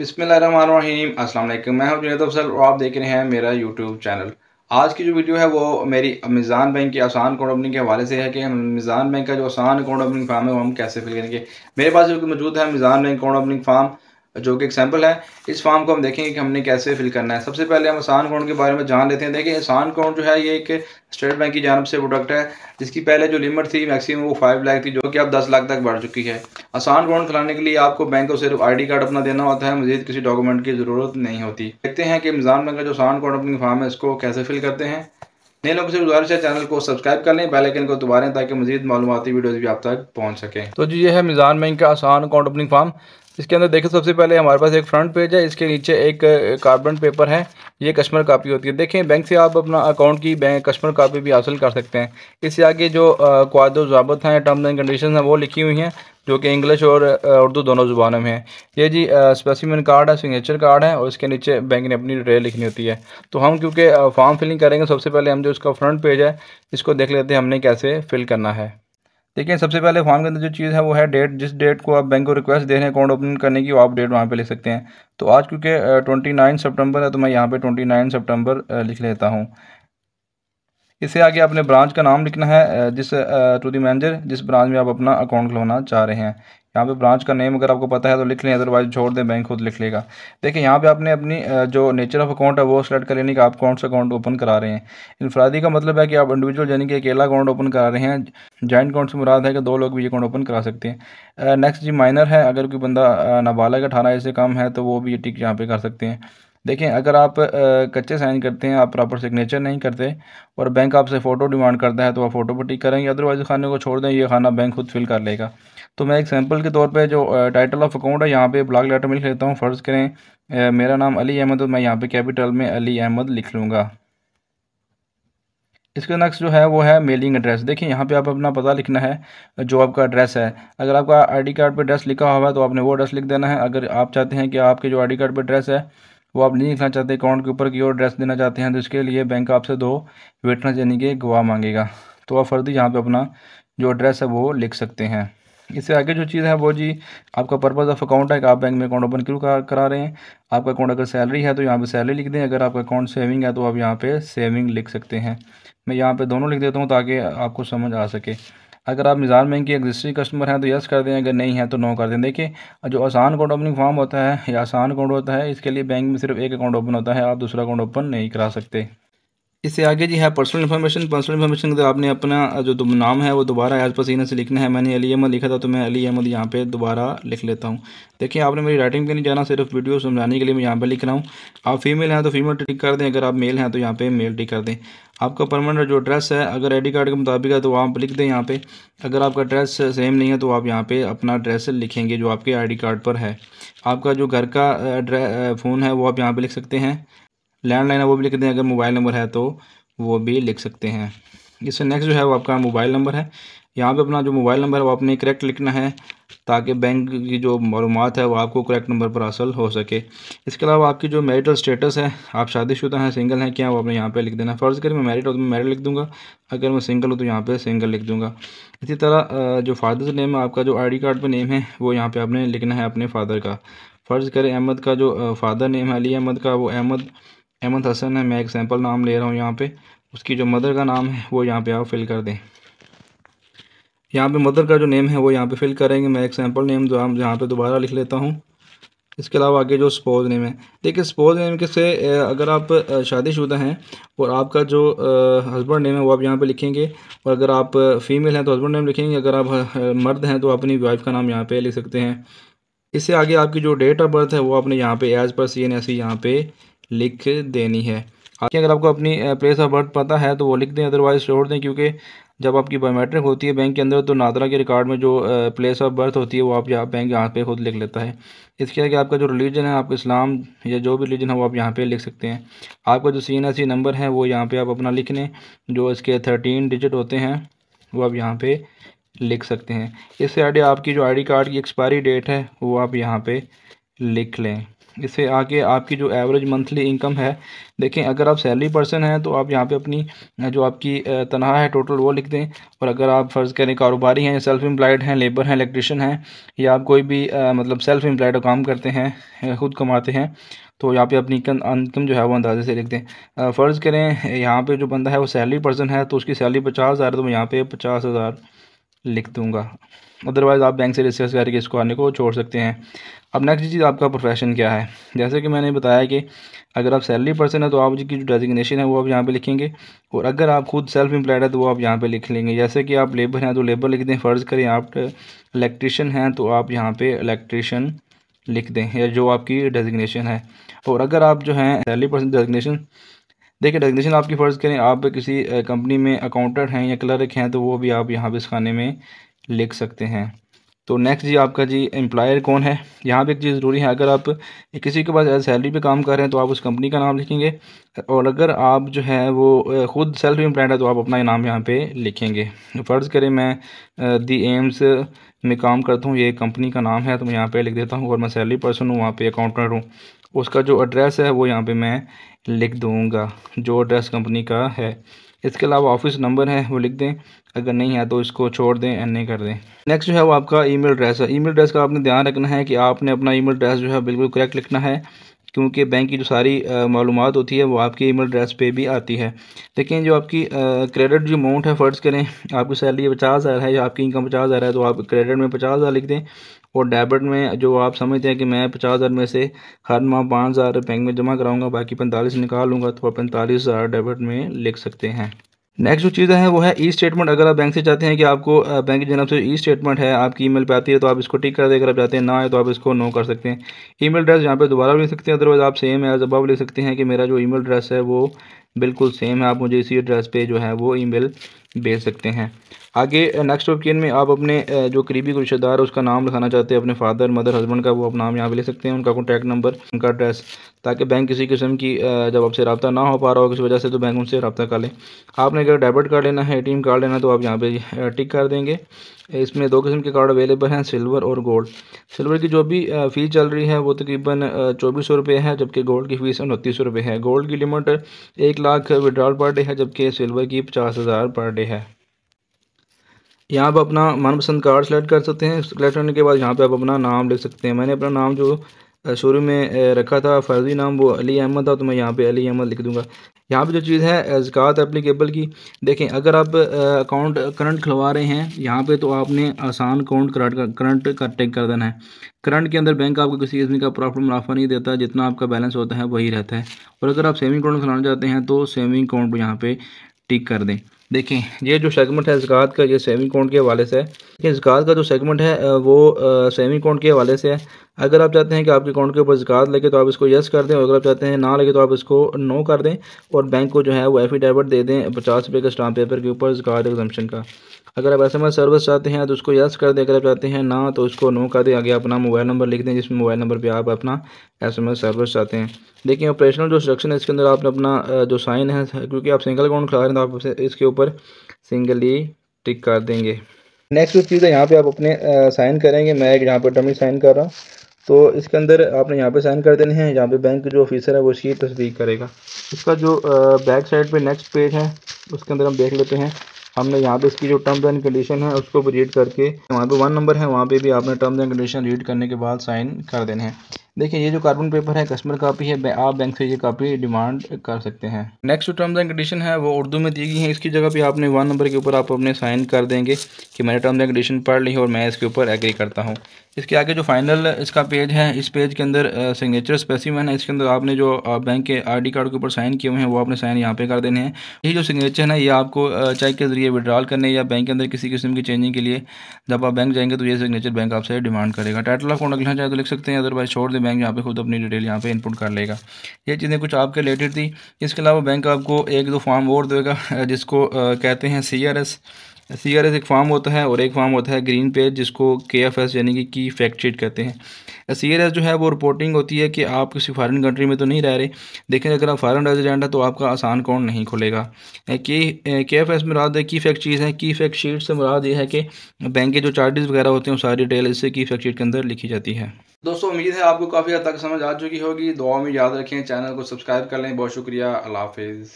बिसमीम असल मैं हूं जुनेद अफसर और आप देख रहे हैं मेरा यूट्यूब चैनल आज की जो वीडियो है वो मेरी अमेज़ान बैंक की आसान अकाउंट ओपनिंग के हवाले से है कि अमेज़ान बैंक का जो आसान अकाउंट ओपनिंग फार्म है वो हम कैसे फिल करेंगे मेरे पास जो मौजूद है Amazon bank account opening form जो कि एग्जाम्पल है इस फॉर्म को हम देखेंगे कि हमने कैसे फिल करना है सबसे पहले हम आसान अकाउंट के बारे में जान लेते हैं देखिए आसान अकाउंट जो है ये एक स्टेट बैंक की जानब से प्रोडक्ट है जिसकी पहले जो लिमिट थी मैक्सिमम वो फाइव लाख थी जो कि अब दस लाख तक बढ़ चुकी है आसान अकाउंट खिलाने के लिए आपको बैंक को सिर्फ आई कार्ड अपना देना होता है मजीद किसी डॉक्यूमेंट की ज़रूरत नहीं होती देखते हैं कि इमजान बैंक का जो आसान अकाउंट अपनी फॉर्म है इसको कैसे फिल करते हैं नए लोगों से गुजारिश है चैनल को सब्सक्राइब कर लें बेलाइकन को दोबारा ताकि मजीद मालूमती वीडियोज़ भी आप तक पहुंच सकें तो जी ये है मिजान बैंक का आसान अकाउंट ओपनिंग फॉर्म इसके अंदर देखें सबसे पहले हमारे पास एक फ्रंट पेज है इसके नीचे एक कार्बन पेपर है ये कस्टमर कापी होती है देखें बैंक से आप अपना अकाउंट की बैंक कस्टमर कापी भी हासिल कर सकते हैं इससे आगे जो क्वाद जबत हैं टर्म्स एंड कंडीशन हैं वो लिखी हुई हैं जो कि इंग्लिश और उर्दू दोनों ज़ुबानों में है ये जी स्पेसिमन कार्ड है सिग्नेचर कार्ड है और इसके नीचे बैंक ने अपनी डिटेल लिखनी होती है तो हम क्योंकि फॉर्म फिलिंग करेंगे सबसे पहले हम जो इसका फ्रंट पेज है इसको देख लेते हैं हमने कैसे फिल करना है देखिए सबसे पहले फॉर्म के अंदर जो चीज़ है वो है डेट जिस डेट को आप बैंक को रिक्वेस्ट दे रहे हैं अकाउंट ओपन करने की वो आप डेट वहाँ पे लिख सकते हैं तो आज क्योंकि ट्वेंटी नाइन सेप्टेम्बर है तो मैं यहाँ पे ट्वेंटी नाइन सेप्टेम्बर लिख लेता हूँ इससे आगे आपने ब्रांच का नाम लिखना है जिस टू दी मैनेजर जिस ब्रांच में आप अपना अकाउंट खुलवाना चाह रहे हैं यहाँ पे ब्रांच का नेम अगर आपको पता है तो लिख लें अदरवाइज छोड़ दें बैंक खुद लिख लेगा देखिए यहाँ पे आपने अपनी जो नेचर ऑफ अकाउंट है वो सेलेक्ट कर लेनी कि आप कौन सा अकाउंट ओपन करा रहे हैं इनफरादी का मतलब है कि आप इंडिविजुअल यानी कि अकेला अकाउंट ओपन करा रहे हैं जॉइंट अकाउंट से मुराद है कि दो लोग भी अकाउंट ओपन करा सकते हैं नेक्स्ट जी माइनर है अगर कोई बंदा नाबालिग अठारह ऐसे कम है तो वो भी ये टिक यहाँ पर कर सकते हैं देखें अगर आप कच्चे साइन करते हैं आप प्रॉपर सिग्नेचर नहीं करते और बैंक आपसे फ़ोटो डिमांड करता है तो आप फ़ोटो पर टिक करेंगे अदरवाइज़ खाने को छोड़ दें ये खाना बैंक खुद फिल कर लेगा तो मैं एक सैम्पल के तौर पर जो टाइटल ऑफ अकाउंट है यहाँ पर ब्लॉक लेटर में लिख लेता हूँ फ़र्ज़ करें मेरा नाम अली अहमद और मैं यहाँ पर कैपिटल में अली अहमद लिख लूँगा इसके नेक्स्ट जो है वो है मेलिंग एड्रेस देखिए यहाँ पे आप अपना पता लिखना है जो आपका एड्रेस है अगर आपका आईडी कार्ड पे एड्रेस लिखा हुआ है तो आपने वो एड्रेस लिख देना है अगर आप चाहते हैं कि आपके जो आईडी कार्ड पे एड्रेस है वो आप नहीं लिखना चाहते अकाउंट के ऊपर की ओर एड्रेस देना चाहते हैं तो इसके लिए बैंक आपसे दो वेटनेस यानी कि गवाह मांगेगा तो आप फर्दी यहाँ पर अपना जो एड्रेस है वो लिख सकते हैं इससे आगे जो चीज़ है वो जी आपका पर्पज़ ऑफ अकाउंट है कि आप बैंक में अकाउंट ओपन क्यों करा रहे हैं आपका अकाउंट अगर सैलरी है तो यहाँ पे सैलरी लिख दें अगर आपका अकाउंट सेविंग है तो आप यहाँ पे सेविंग लिख सकते हैं मैं यहाँ पे दोनों लिख देता हूँ ताकि आपको समझ आ सके अगर आप निज़ाम बैंक के एग्जिस्टिंग कस्टमर हैं तो यस कर दें अगर नहीं है तो नो कर दें देखिए जो आसान अकाउंट ओपनिंग फॉर्म होता है या आसान अकाउंट होता है इसके लिए बैंक में सिर्फ एक अकाउंट ओपन होता है आप दूसरा अकाउंट ओपन नहीं करा सकते इससे आगे जी है पर्सनल इन्फॉर्मेशन पर्सनल इन्फॉर्मेशन के तो आपने अपना जो नाम है वो दोबारा एज पसीने से लिखना है मैंने अली अहमद लिखा था तो मैं अली अहमद यहाँ पे दोबारा लिख लेता हूँ देखिए आपने मेरी राइटिंग पे नहीं जाना सिर्फ वीडियो समझाने के लिए मैं यहाँ पे लिख रहा हूँ आप फीमेल हैं तो फीमेल टिक कर दें अगर आप मेल हैं तो यहाँ पे मेल टिक कर दें आपका परमानेंट जो एड्रेस है अगर आई कार्ड के मुताबिक है तो आप लिख दें यहाँ पे अगर आपका एड्रेस सेम नहीं है तो आप यहाँ पे अपना एड्रेस लिखेंगे जो आपके आई कार्ड पर है आपका जो घर का फ़ोन है वो आप यहाँ पर लिख सकते हैं लैंडलाइन है वो भी लिख दें अगर मोबाइल नंबर है तो वो भी लिख सकते हैं इससे नेक्स्ट जो है वो आपका मोबाइल नंबर है यहाँ पे अपना जो मोबाइल नंबर है वो आपने करेक्ट लिखना है ताकि बैंक की जो मालूम है वो आपको करेक्ट नंबर पर हासिल हो सके इसके अलावा आपकी जो मैरिटल स्टेटस है आप शादीशुदा हैं सिंगल हैं क्या वो आपने यहाँ पे लिख देना फ़र्ज़ करें मैं मैरिड हूँ तो मैं मैरिड लिख दूंगा अगर मैं सिंगल हूँ तो यहाँ पर सिंगल लिख दूँगा इसी तरह जो फादर्स नेम है आपका जो आई कार्ड पर नेम है वो यहाँ पर आपने लिखना है अपने फ़ादर का फ़र्ज़ करें अहमद का जो फ़ादर नेम है अली अहमद का वो अहमद अहमद हसन है मैं एक सैम्पल नाम ले रहा हूँ यहाँ पे उसकी जो मदर का नाम है वो यहाँ पे आप फिल कर दें यहाँ पे मदर का जो नेम है वो यहाँ पे फिल करेंगे मैं एक सैम्पल नेम जो हम यहाँ पे दोबारा लिख लेता हूँ इसके अलावा आगे जो स्पोज नेम है देखिए स्पोज नेम के से अगर आप शादीशुदा हैं और आपका जो हस्बैंड नेम है वो आप यहाँ पे लिखेंगे और अगर आप फीमेल हैं तो हस्बैंड नेम लिखेंगे अगर आप मर्द हैं तो अपनी वाइफ का नाम यहाँ पे लिख सकते हैं इससे आगे आपकी जो डेट ऑफ बर्थ है वो आपने यहाँ पे as per C N S C यहाँ पे लिख देनी है हालांकि अगर आपको अपनी प्लेस ऑफ बर्थ पता है तो वो लिख दें अदरवाइज छोड़ दें क्योंकि जब आपकी बायोमेट्रिक होती है बैंक के अंदर तो नादरा के रिकॉर्ड में जो प्लेस ऑफ बर्थ होती है वो आप यहाँ बैंक यहाँ पे खुद लिख लेता है इसके आगे आपका जो रिलीजन है आपका इस्लाम या जो भी रिलीजन है वो आप यहाँ पे लिख सकते हैं आपका जो सी एन सी नंबर है वो यहाँ पे आप अपना लिख लें जो इसके थर्टीन डिजिट होते हैं वो आप यहाँ पर लिख सकते हैं इससे आगे आपकी जो डी कार्ड की एक्सपायरी डेट है वो आप यहाँ पर लिख लें इससे आके आपकी जो एवरेज मंथली इनकम है देखें अगर आप सैलरी पर्सन हैं तो आप यहाँ पे अपनी जो आपकी तनख्वाह है टोटल वो लिख दें और अगर आप फ़र्ज़ करें कारोबारी हैं सेल्फ एम्प्लॉयड हैं लेबर हैं इलेक्ट्रिशियन हैं या आप कोई भी आ, मतलब सेल्फ एम्प्लॉयड काम करते हैं ख़ुद कमाते हैं तो यहाँ पे अपनी इनकम जो है वो अंदाजे से लिख दें फ़र्ज़ करें यहाँ पर जो बंदा है वो सैलरी पर्सन है तो उसकी सैलरी पचास हज़ार तो यहाँ पे पचास हज़ार लिख दूंगा अदरवाइज़ आप बैंक से डिस्कस करके इसको आने को छोड़ सकते हैं अब नेक्स्ट चीज़ आपका प्रोफेशन क्या है जैसे कि मैंने बताया कि अगर आप सैलरी पर्सन है तो आप की जो डेजिग्नेशन है वो आप यहाँ पे लिखेंगे और अगर आप खुद सेल्फ एम्प्लॉयड है तो वो आप यहाँ पे लिख लेंगे जैसे कि आप लेबर हैं तो लेबर लिख दें फ़र्ज़ करें आप इलेक्ट्रिशन हैं तो आप यहाँ पर इलेक्ट्रिशन लिख दें या जो आपकी डेजिग्नेशन है और अगर आप जो हैं सैलरी पर्सन डेजिग्नेशन देखिए डेजिग्नेशन आपकी फ़र्ज़ करें आप किसी कंपनी में अकाउंटेंट हैं या क्लर्क हैं तो वो भी आप यहाँ पे इस खाने में लिख सकते हैं तो नेक्स्ट जी आपका जी एम्प्लॉयर कौन है यहाँ पे एक चीज़ ज़रूरी है अगर आप किसी के पास सैलरी पे काम कर रहे हैं तो आप उस कंपनी का नाम लिखेंगे और अगर आप जो है वो खुद सेल्फ एम्प्लॉयड है तो आप अपना नाम यहाँ पे लिखेंगे तो फ़र्ज़ करें मैं दी एम्स में काम करता हूँ ये कंपनी का नाम है तो मैं यहाँ पर लिख देता हूँ और मैं सैलरी पर्सन हूँ वहाँ पर अकाउंटेंट हूँ उसका जो एड्रेस है वो यहाँ पे मैं लिख दूँगा जो एड्रेस कंपनी का है इसके अलावा ऑफिस नंबर है वो लिख दें अगर नहीं है तो इसको छोड़ दें एन ए कर दें नेक्स्ट जो है वो आपका ईमेल एड्रेस है ईमेल एड्रेस का आपने ध्यान रखना है कि आपने अपना ईमेल एड्रेस जो है बिल्कुल करेक्ट लिखना है क्योंकि बैंक की जो सारी मालूम होती है वो आपके ईमेल एड्रेस पे भी आती है लेकिन जो आपकी क्रेडिट जो अमाउंट है फ़र्ज़ करें आपकी सैलरी पचास हज़ार है या आपकी इनकम पचास हज़ार है तो आप क्रेडिट में पचास हज़ार लिख दें और डेबिट में जो आप समझते हैं कि मैं पचास हज़ार में से हर माह पाँच हज़ार बैंक में जमा कराऊंगा बाकी पैंतालीस निकाल लूँगा तो आप पैंतालीस हज़ार डेबिट में लिख सकते हैं नेक्स्ट जो चीज़ें हैं वो है ई स्टेटमेंट अगर आप बैंक से चाहते हैं कि आपको बैंक की जनाब से ई स्टेटमेंट है आपकी ईमेल पे आती है तो आप इसको टिक कर दे अगर आप चाहते हैं ना आए तो आप इसको नो कर सकते हैं ईमेल एड्रेस यहाँ पे दोबारा लिख सकते हैं अदरवाइज आप सेम एज अबव लिख सकते हैं कि मेरा जो ई एड्रेस है वो बिल्कुल सेम है आप मुझे इसी एड्रेस पर जो है वो ई भेज सकते हैं आगे नेक्स्ट ऑप्शन में आप अपने जो करीबी रिश्तेदार उसका नाम लिखाना चाहते हैं अपने फादर मदर हस्बैंड का वो आप नाम यहाँ पे ले सकते हैं उनका कॉन्टैक्ट नंबर उनका एड्रेस ताकि बैंक किसी किस्म की जब आपसे रबा ना हो पा रहा हो किसी वजह से तो बैंक उनसे रबा कर लें आपने अगर डेबिट कार्ड लेना है ए कार्ड लेना तो आप यहाँ पर टिक कर देंगे इसमें दो किस्म के कार्ड अवेलेबल हैं सिल्वर और गोल्ड सिल्वर की जो भी फ़ीस चल रही है वो तकरीबन चौबीस सौ रुपये है जबकि गोल्ड की फ़ीस उनतीस सौ रुपये है गोल्ड की लिमिट एक लाख विड्रॉल पर डे है जबकि सिल्वर की पचास हज़ार पर डे है यहाँ पर अपना मनपसंद कार्ड सेलेक्ट कर सकते हैं सेलेक्ट करने के बाद यहाँ पर आप अपना नाम लिख सकते हैं मैंने अपना नाम जो शुरू में रखा था फर्जी नाम वो अली अहमद था तो मैं यहाँ पे अली अहमद लिख दूंगा यहाँ पे जो चीज़ है ज़क़ात एप्लीकेबल की देखें अगर आप अकाउंट करंट खुलवा रहे हैं यहाँ पे तो आपने आसान अकाउंट करंट का टेक कर देना है करंट के अंदर बैंक आपको किसी किस्म का प्रॉफिट मुनाफा नहीं देता जितना आपका बैलेंस होता है वही रहता है और अगर आप सेविंग अकाउंट खुलाना चाहते हैं तो सेविंग अकाउंट यहाँ पर टिक कर दें देखें ये जो सेगमेंट है इसगात का ये सेमी कोण के हवाले से है इसगात का जो सेगमेंट है वो सेमी कोण के हवाले से है अगर आप चाहते हैं कि आपके अकाउंट के ऊपर जिकात लगे तो आप इसको यस कर दें और अगर आप चाहते हैं ना लगे तो आप इसको नो कर दें और बैंक को जो है वो एफिडेविट दे दें पचास रुपये का स्टाम्प पेपर के ऊपर जिकात एग्जामेशन का अगर आप एस एम एस सर्विस चाहते हैं तो उसको यस कर दें अगर आप चाहते हैं ना तो उसको नो कर दें आगे अपना मोबाइल नंबर लिख दें जिसमें मोबाइल नंबर पर आप अपना एस एम एस सर्विस चाहते हैं देखिए ऑपरेशनल जो सेक्शन है इसके अंदर आपने अपना जो साइन है क्योंकि आप सिंगल अकाउंट खिला रहे हैं तो आप इसके ऊपर सिंगली टिक कर देंगे नेक्स्ट चीज़ है यहाँ पे आप अपने साइन करेंगे मैं एक यहाँ पर डमी साइन कर रहा हूँ तो इसके अंदर आपने यहाँ पे साइन कर देने हैं यहाँ पे बैंक के जो ऑफिसर है वो इसकी तस्दीक करेगा इसका जो बैक साइड पे नेक्स्ट पेज है उसके अंदर हम देख लेते हैं हमने यहाँ पे इसकी जो टर्म्स एंड कंडीशन है उसको भी रीड करके वहाँ पे वन नंबर है वहाँ पे भी आपने टर्म्स एंड कंडीशन रीड करने के बाद साइन कर देने हैं देखिए ये जो कार्बन पेपर है कस्टमर कापी है आप बैंक से ये कापी डिमांड कर सकते हैं नेक्स्ट जो टर्म्स एंड कंडीशन है वो उर्दू में दी गई है इसकी जगह पे आपने वन नंबर के ऊपर आप अपने साइन कर देंगे कि मैंने टर्म्स एंड कंडीशन पढ़ ली है और मैं इसके ऊपर एग्री करता हूँ इसके आगे जो फाइनल इसका पेज है इस पेज के अंदर सिग्नेचर स्पेसिमन है इसके अंदर आपने जो बैंक के आई कार्ड के ऊपर साइन किए हुए हैं वो आपने साइन यहाँ पे कर देने हैं ये जो सिग्नेचर है ये आपको चेक के जरिए विड्रॉल करने या बैंक के अंदर किसी किस्म की चेंजिंग के लिए जब आप बैंक जाएंगे तो ये सिग्नेचर बैंक आपसे डिमांड करेगा टाइटल ऑफ कौन लिखना चाहे तो लिख सकते हैं अदरवाइज छोड़ दें बैंक यहाँ पे खुद अपनी डिटेल यहाँ पे इनपुट कर लेगा ये चीज़ें कुछ आपके रिलेटेड थी इसके अलावा बैंक आपको एक दो फॉर्म और देगा जिसको कहते हैं सी सी आर एस एक फार्म होता है और एक फार्म होता है ग्रीन पेज जिसको के एफ एस यानी कि की फैक्ट शीट कहते हैं सी आर एस जो है वो रिपोर्टिंग होती है कि आप किसी फॉरेन कंट्री में तो नहीं रह रहे देखें अगर आप फॉरेन रेजिडेंट है तो आपका आसान कौन नहीं खुलेगा के के एफ एस मुराद की फैक्ट चीज़ है की फैक्ट शीट से मुराद ये है कि बैंक के जो चार्जेस वगैरह होते हैं सारी डिटेल इससे की फैक्ट शीट के अंदर लिखी जाती है दोस्तों उम्मीद है आपको काफ़ी हद तक समझ आ चुकी होगी दुआ में याद रखें चैनल को सब्सक्राइब कर लें बहुत शुक्रिया अल्लाह हाफिज़